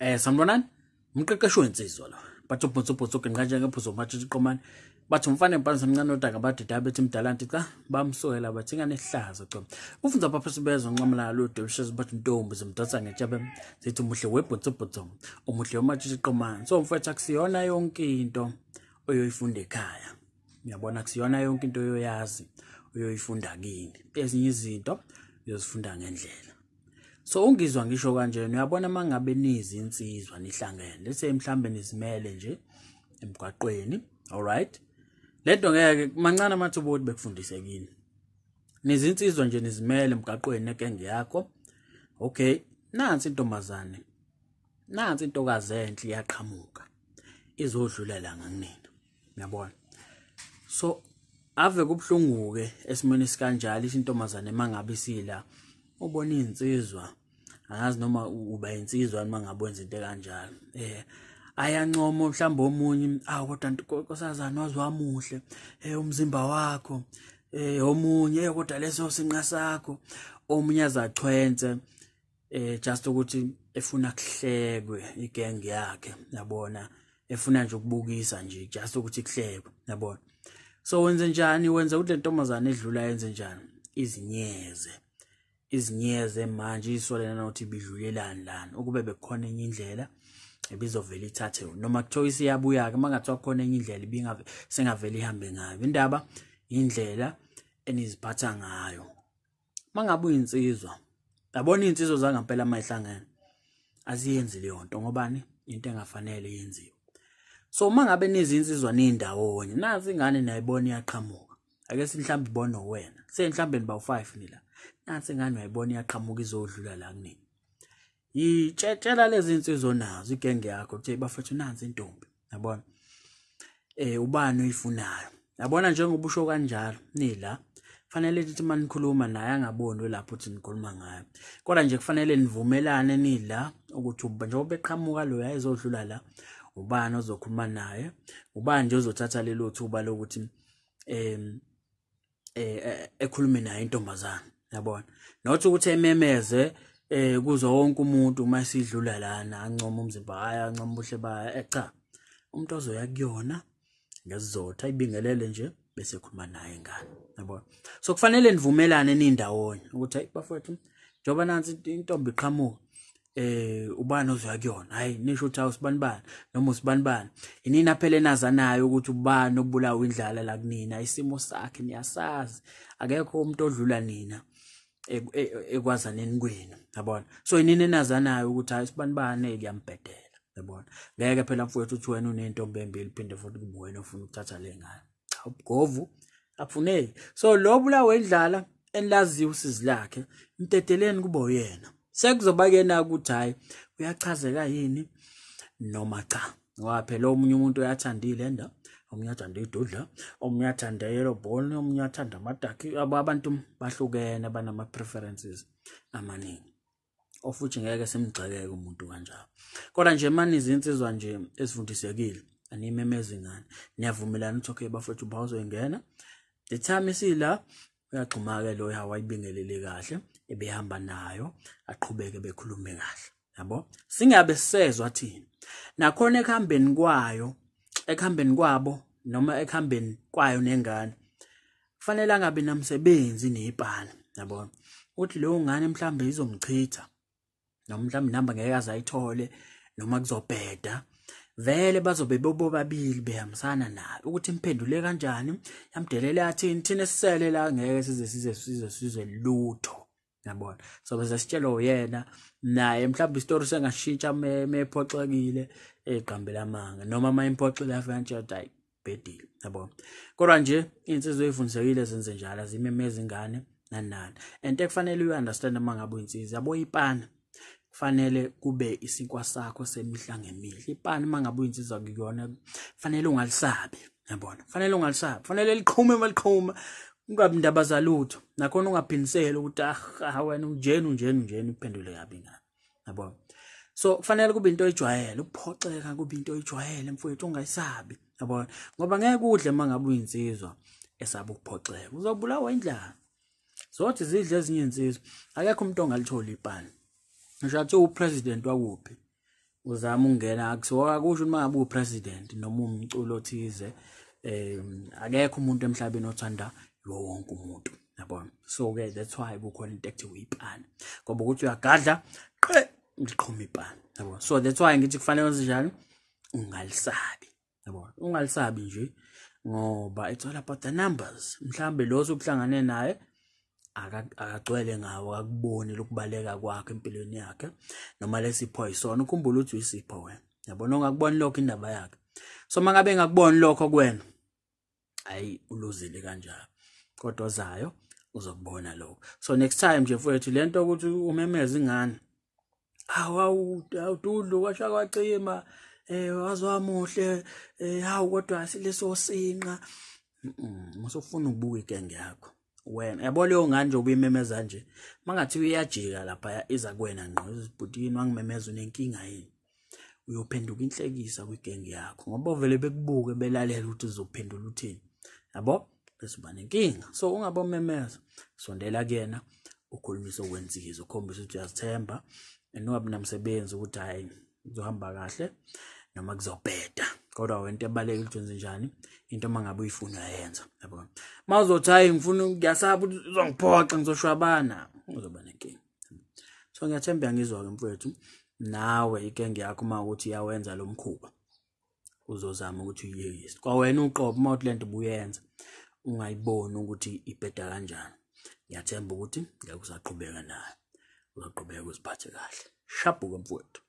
Eh sanibonani? Umqeqesho wensizwa lo. Bathu bhotso bhotso ke nqanje ngepho zomatsha iqomani. Bathu mfane mpansi mncane odaka badide abethi mdalanti cha bamsoyela bathi ngane hlazo cha. Ufunda papha sibezwe nqamalala lo delicious bathu ntombi zimdatsa ngetshebe zithi muhle webhotso bhotso umuhle omatsha iqomani. So mfethu akusiyona yonke into oyoyifunda ekhaya. Ngiyabona akusiyona yonke into oyoyazi oyoyifunda kini. Ezinye izinto uyozifunda ngendlela. So ungizwa ngisho kanjena uyabona mangabe nizi insizwa nihlangene lese mhlambe nizimele nje emgwaqweni all right lento ngeke mancane amathuba ukuthi bekufundisekini nizinsizwa nje nizimele emgaqweni nekenge yakho okay nansi intombazane nansi intokazi enhle iyaqhamuka izodlulela ngakunina uyabona so ave kubhlunguke esimweni sikanjalo intombazane mangabe isila ubona izinsizwa angazi noma uba insizwani uma ngabe wenza into ekanjalo um ayancoma mhlawumbe omunye aw kodwa kosazane waze wamuhle um umzimba wakho um omunye eyo kodwa leso sinqa sakho omunye azachwense um just ukuthi efuna kuhlekwe igeng yakhe yabona efuna nje ukubukisa nje just ukuthi kuhlekwe yabona so wenzenjani wenza ukuthi le ntombazane edlula yenzenjani izinyeze izinyeze manje isole nanokuthi bidlulelani lani ukube bekhona enye indlela ebizovela ithathe noma kuthiwa isiyabuya-ke uma ngathiwa kukhona enye indlela ibsengavele ihambe ngayo indaba indlela eniziphatha ngayo uma ngabe uyinsizwa yabona iy'nsizo zangempela uma yihlangene aziyenzi leyo nto ngobani into engafanele yenziwe so uma ngabe nizinsizwa niyndawonye nazi ingane nayibona iyaqhamuka ake mhlawumbe ibona wena seyinhlawumbe niba u5 nila nansi ngani uyayibona iyaqhamuka izodlula la kunini yitshetshela lezi insizwe nazo igenge yakho kuthi bafethu nansi intombi yabona eh ubani uyifunayo yabona njengoba usho kanjalo nila fanele ukuthi manikhuluma naye angaboni lapho uthi nikhuluma ngayo kodwa nje kufanele nivumelane nila ukuthi njengoba eqhamuka lo yayizodlula la ubani ozokhuluma naye ubani nje ozothatha lelo thuba lokuthi em Eh, ekhulume naye intombazane yabona not ukuthi ememeze eh kuzo wonke umuntu uma sidlula lana ancoma umzimba hayi ancoma buhle baya eh, cha umuntu ozoya kuyona ngesizotha ayibingelele nje bese khuluma naye ngani yabona so kufanele nivumelane nindawonye ukuthi hayi bafowethu njengoba nansi intombi iqhamuka eh ubani ozoya kuyona hayi nisho ukuthi awusibani bani noma usibani bani inina phela enaza nayo ukuthi ubani obulawa indlala la kunina isimo sakhe niyasazi akekho umuntu odlula nina e, ekwazaneni kwenu yabona so inini enaza nayo ukuthi hayi sibani bani eliyambhedela yabona ngeke phela mfowethu uthi wena unentombi embili phinde futhi kube wena ofuna ukuthatha le ngane awugovu afuneki so lo bulawa indlala enilaziwe usizi lakhe mteteleni kube uyena sekuzoba-ke nakuthi hhayi uyachazeka yini noma cha ngoba phela omunye umuntu uyathandile enda omunye athanda idudla omunye athanda yelobhoni omunye athanda amadaki abantu bahlukene banama-preferences amaningi ofuthi ngeke simgxekeke umuntu kanjalo kodwa nje manizinsizwa nje ezifundisekile animemezingane niyavumelana ukuthi okay bafowethu ubawuzoyingena the time isila uyaxhuma-ke loyo hawayibingeleli kahle ebehamba nayo aqhubeke bekhulume kahle yabo singabe sisezwa thina nakhona ekuhambeni kwayo ekuhambeni kwabo noma ekuhambeni kwayo nengane kufanele angabe namsebenzi nepana yabona uthi leyo ngane mhlambe izomchitha noma mhlambe inamba ngeke azayithole noma kuzobheda vele bazobe bobabili behambisana naye ukuthi imphendule kanjani yamdelele athini thina sisele la ngeke size size size size lutho yabona sobe sesitshela uyena naye mhlawumbe isitori sengashintsha mephoxekile eqambela amanga noma uma impoxile afantshe hayi bedile yabona kodwa nje insizwe ezifundisekile zenze njalo azimeme izingane nani nani and ekufanele uyiunderstand uma ngabe uyinsizwa yabo ipana kufanele kube isinkwa sakho semihla ngemihla ipani mangabe uyinsizwa kuyona kufanele ungalisabi yabona kufanele ungalisabi kufanele liqhume maliqhuma ungabi ndaba lutho nakhona ungaphindisele ukuthi ah wena unjeni unjeni unjeni uphendule kabi ngani yabo so kufanele kube into ejwayele ukuphoxeka kube into ejwayele mfowethu ungayisabi yabona ngoba ngeke udle mangabe uyinsizwa esaba ukuphoxeka uzobulawa indlala zothi zidle ezinye insizwa akekho umuntu ongalithola ipani ngisho athiwa upresident wakuphi uzama ukungena akusiwa akusho ukuthi mangabe upresident noma umculo othize um akekho umuntu emhlabeni othanda lowo wonke umuntu yabona so-ke that's why kukhona into ekuthiwa ipana ngoba ukuthi uyagadla qe liqhuma ipana yabona so that's why ngithi kufanele wenze njani ungalisabi yabona ungalisabi nje ngoba it's all about the numbers mhlawumbe lo sokuhlangane naye akagcwele ngawo akuboni lokubaleka kwakho empilweni yakhe noma lesipho isona ukhumbula ukuthi uyisipho wena yabona ongakuboni lokho indaba yakhe so mangabe engakuboni lokho kwena ayi uluzile kanjalo kodwa ozayo uzokubona lokho so next time nje mfowethu lento ukuthi umemeze ingane awawududlu kwasha kwacima eh wazwamuhle eh hawu kodwa sileso sinqa musufuna ukubuka igenge yakho wena yabo leyo ngane nje ubimemeza nje mangathi uyajika lapha iza kuwena ngqo isibhutini wangimemeza unenkinga yini uyophenduka inhlekisa kwigenge yakho ngoba vele bekubuke belalela ukuthi uzophendula uthini yabo bezoba nenkinga so ungabe umemeza sondela kuyena ukhulumise okwenzikise ukhombise ukuthi uyazithemba and ungabi namsebenzi ukuthi hhayi kuzohamba kahle noma kuzobheda kodwa wento ebaluleke ukuthi wenzenjani into uma ngabe uyifuni uyayenza yabo ma uzothi hhayi ngifuna ngiyasaba ukuthi uzongiphoxa ngizoshwabana uzoba nenkinga so ngiyathemba uyangizwa-ke mfowethu nawe ikenge yakho uma ukuthi iyawenza lo mkhuba uzozama ukuthi uyeyise kwawena uqobo uma uthi le nto ubuyenza ungayiboni ukuthi ibheda kanjani ngiyathemba ukuthi ngeke usaqhubeka nayo uzaqhubeka uziphathe kahle shabhuke mfowethu